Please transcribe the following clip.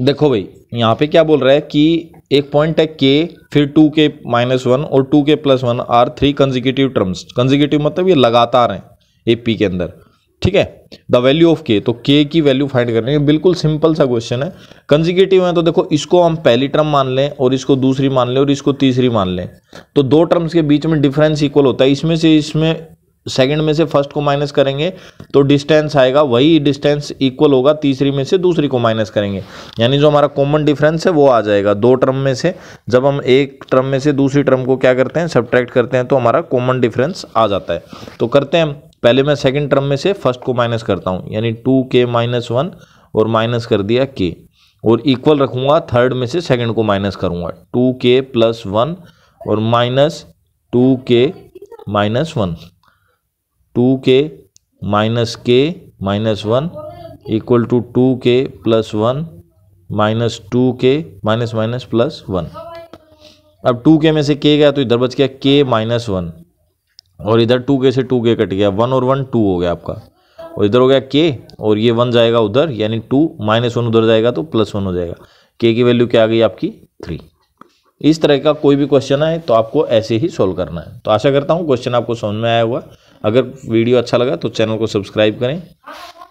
देखो भाई यहाँ पे क्या बोल रहा है कि एक पॉइंट है के फिर टू के माइनस वन और two k plus one are three consecutive terms consecutive मतलब ये लगातार हैं ए पी के अंदर ठीक है द वैल्यू ऑफ के तो के की वैल्यू फाइंड करनी है बिल्कुल सिंपल सा क्वेश्चन है कंजिक्यूटिव है तो देखो इसको हम पहली टर्म मान लें और इसको दूसरी मान लें और इसको तीसरी मान लें तो दो टर्म्स के बीच में डिफरेंस इक्वल होता है इसमें से इसमें सेकंड में से फर्स्ट को माइनस करेंगे तो डिस्टेंस आएगा वही डिस्टेंस इक्वल होगा तीसरी में से दूसरी को माइनस करेंगे यानी जो हमारा कॉमन डिफरेंस है वो आ जाएगा दो टर्म में से जब हम एक टर्म में से दूसरी टर्म को क्या करते हैं सब्ट्रैक्ट करते हैं तो हमारा कॉमन डिफरेंस आ जाता है तो करते हैं पहले मैं सेकेंड टर्म में से फर्स्ट को माइनस करता हूँ यानी टू के माइनस वन और माइनस कर दिया के और इक्वल रखूँगा थर्ड में से सेकेंड को माइनस करूँगा टू के प्लस वन और minus two k minus one two k minus k minus one equal to two k plus one minus two k minus minus plus one अब two k में से के गया तो इधर बच गया के माइनस वन और इधर टू के से टू के कट गया वन और वन टू हो गया आपका और इधर हो गया के और ये वन जाएगा उधर यानी टू माइनस वन उधर जाएगा तो प्लस वन हो जाएगा के की वैल्यू क्या आ गई आपकी थ्री इस तरह का कोई भी क्वेश्चन है तो आपको ऐसे ही सॉल्व करना है तो आशा करता हूँ क्वेश्चन आपको समझ में आया हुआ अगर वीडियो अच्छा लगा तो चैनल को सब्सक्राइब करें